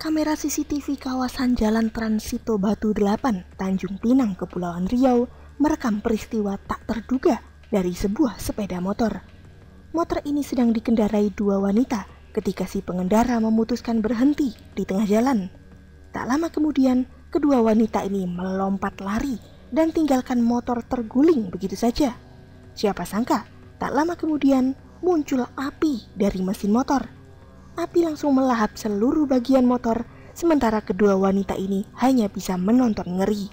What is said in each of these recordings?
kamera CCTV kawasan Jalan Transito Batu 8, Tanjung Pinang, Kepulauan Riau, merekam peristiwa tak terduga dari sebuah sepeda motor. Motor ini sedang dikendarai dua wanita ketika si pengendara memutuskan berhenti di tengah jalan. Tak lama kemudian, kedua wanita ini melompat lari dan tinggalkan motor terguling begitu saja. Siapa sangka, tak lama kemudian muncul api dari mesin motor api langsung melahap seluruh bagian motor, sementara kedua wanita ini hanya bisa menonton ngeri.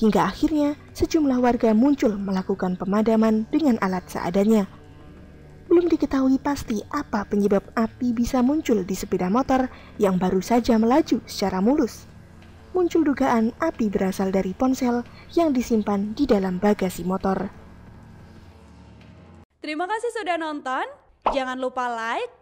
Hingga akhirnya sejumlah warga muncul melakukan pemadaman dengan alat seadanya. Belum diketahui pasti apa penyebab api bisa muncul di sepeda motor yang baru saja melaju secara mulus. Muncul dugaan api berasal dari ponsel yang disimpan di dalam bagasi motor. Terima kasih sudah nonton. Jangan lupa like,